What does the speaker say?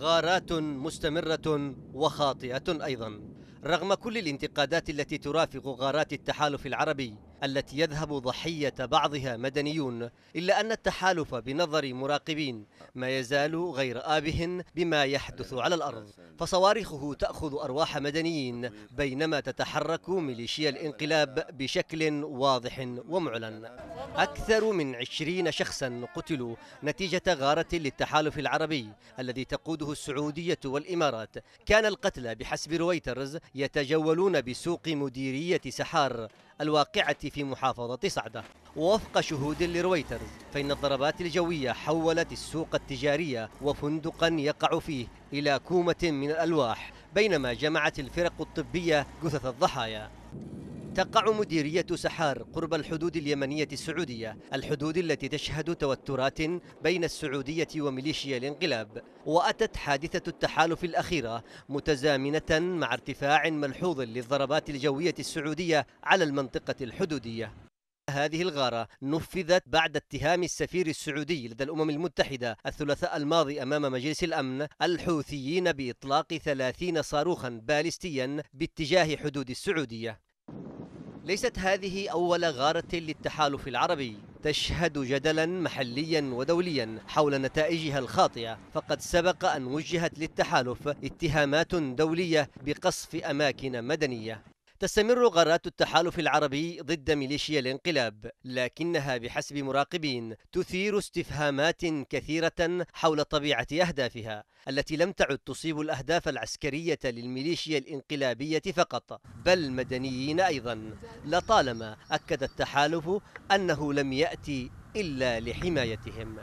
غارات مستمرة وخاطئة أيضا رغم كل الانتقادات التي ترافق غارات التحالف العربي التي يذهب ضحية بعضها مدنيون إلا أن التحالف بنظر مراقبين ما يزال غير آبه بما يحدث على الأرض فصواريخه تأخذ أرواح مدنيين بينما تتحرك ميليشيا الانقلاب بشكل واضح ومعلن أكثر من عشرين شخصا قتلوا نتيجة غارة للتحالف العربي الذي تقوده السعودية والإمارات كان القتلى بحسب رويترز يتجولون بسوق مديرية سحار الواقعة في محافظة صعدة ووفق شهود لرويترز فإن الضربات الجوية حولت السوق التجارية وفندقا يقع فيه إلى كومة من الألواح بينما جمعت الفرق الطبية جثث الضحايا تقع مديرية سحار قرب الحدود اليمنية السعودية الحدود التي تشهد توترات بين السعودية وميليشيا الانقلاب وأتت حادثة التحالف الأخيرة متزامنة مع ارتفاع ملحوظ للضربات الجوية السعودية على المنطقة الحدودية هذه الغارة نفذت بعد اتهام السفير السعودي لدى الأمم المتحدة الثلاثاء الماضي أمام مجلس الأمن الحوثيين بإطلاق ثلاثين صاروخا باليستيا باتجاه حدود السعودية ليست هذه أول غارة للتحالف العربي تشهد جدلا محليا ودوليا حول نتائجها الخاطئة فقد سبق أن وجهت للتحالف اتهامات دولية بقصف أماكن مدنية تستمر غارات التحالف العربي ضد ميليشيا الانقلاب لكنها بحسب مراقبين تثير استفهامات كثيرة حول طبيعة أهدافها التي لم تعد تصيب الأهداف العسكرية للميليشيا الانقلابية فقط بل مدنيين أيضا لطالما أكد التحالف أنه لم يأتي إلا لحمايتهم